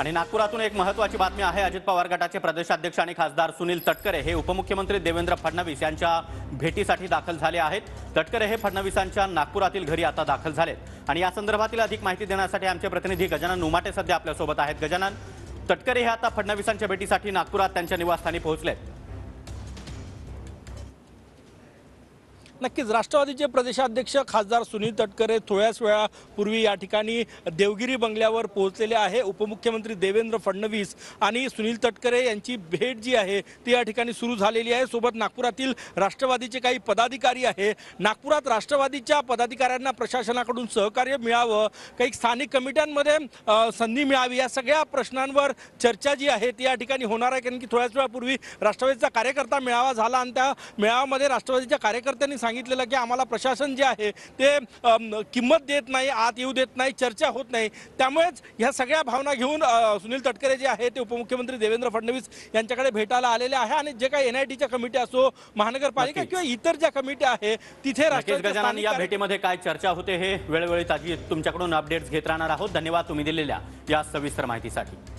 आणि नागपुरातून एक महत्वाची बातमी आहे अजित पवार गटाचे प्रदेशाध्यक्ष आणि खासदार सुनील तटकरे हे उपमुख्यमंत्री देवेंद्र फडणवीस यांच्या भेटीसाठी दाखल झाले आहेत तटकरे हे फडणवीसांच्या नागपुरातील घरी आता दाखल झालेत आणि या संदर्भातील अधिक माहिती देण्यासाठी आमचे प्रतिनिधी गजानन उमाटे सध्या आपल्यासोबत आहेत गजानन तटकरे हे आता फडणवीसांच्या भेटीसाठी नागपुरात त्यांच्या निवासस्थानी पोहोचलेत नक्कीच राष्ट्रवादीचे प्रदेशाध्यक्ष खासदार सुनील तटकरे थोड्याच वेळापूर्वी या ठिकाणी देवगिरी बंगल्यावर पोहोचलेले आहे उपमुख्यमंत्री देवेंद्र फडणवीस आणि सुनील तटकरे यांची भेट जी आहे ती या ठिकाणी सुरू झालेली आहे सोबत नागपुरातील राष्ट्रवादीचे काही पदाधिकारी आहे नागपुरात राष्ट्रवादीच्या पदाधिकाऱ्यांना प्रशासनाकडून सहकार्य मिळावं काही स्थानिक कमिट्यांमध्ये संधी मिळावी या सगळ्या प्रश्नांवर चर्चा जी आहे ती या ठिकाणी होणार आहे कारण की थोड्याच वेळापूर्वी राष्ट्रवादीचा कार्यकर्ता मेळावा झाला आणि त्या मेळाव्यामध्ये राष्ट्रवादीच्या कार्यकर्त्यांनी सांगितलेलं की आम्हाला प्रशासन जे आहे ते किंमत देत नाही आत येऊ देत नाही चर्चा होत नाही त्यामुळेच ह्या सगळ्या भावना घेऊन सुनील तटकरे जे आहे ते उपमुख्यमंत्री देवेंद्र फडणवीस यांच्याकडे भेटायला आलेले आहे आणि जे काही एनआयटीच्या कमिटी असो महानगरपालिका किंवा इतर ज्या कमिटी आहे तिथे राकेश गजानन या भेटीमध्ये काय चर्चा होते हे वेळोवेळी ताजी तुमच्याकडून अपडेट्स घेत राहणार आहोत धन्यवाद तुम्ही दिलेल्या या सविस्तर माहितीसाठी